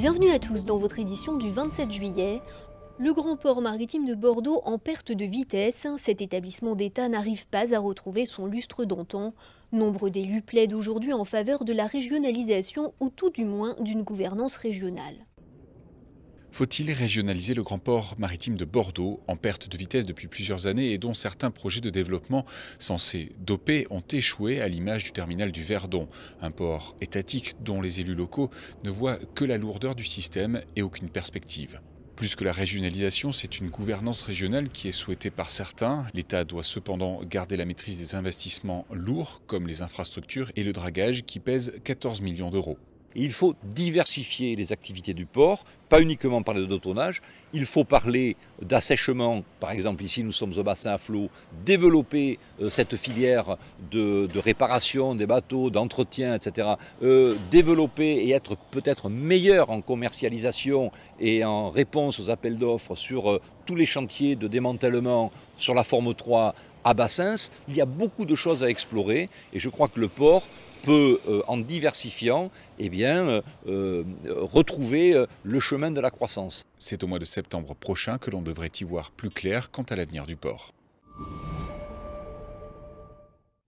Bienvenue à tous dans votre édition du 27 juillet. Le grand port maritime de Bordeaux en perte de vitesse, cet établissement d'État n'arrive pas à retrouver son lustre d'antan. Nombre d'élus plaident aujourd'hui en faveur de la régionalisation ou tout du moins d'une gouvernance régionale. Faut-il régionaliser le grand port maritime de Bordeaux, en perte de vitesse depuis plusieurs années et dont certains projets de développement censés doper ont échoué à l'image du terminal du Verdon, un port étatique dont les élus locaux ne voient que la lourdeur du système et aucune perspective. Plus que la régionalisation, c'est une gouvernance régionale qui est souhaitée par certains. L'État doit cependant garder la maîtrise des investissements lourds comme les infrastructures et le dragage qui pèsent 14 millions d'euros il faut diversifier les activités du port, pas uniquement parler de tonnage, il faut parler d'assèchement, par exemple ici nous sommes au bassin à flot, développer euh, cette filière de, réparation des bateaux, d'entretien, etc. Euh, développer et être peut-être meilleur en commercialisation et en réponse aux appels d'offres sur euh, tous les chantiers de démantèlement, sur la forme 3, à Bassins, il y a beaucoup de choses à explorer et je crois que le port peut, euh, en diversifiant, eh bien, euh, euh, retrouver le chemin de la croissance. C'est au mois de septembre prochain que l'on devrait y voir plus clair quant à l'avenir du port.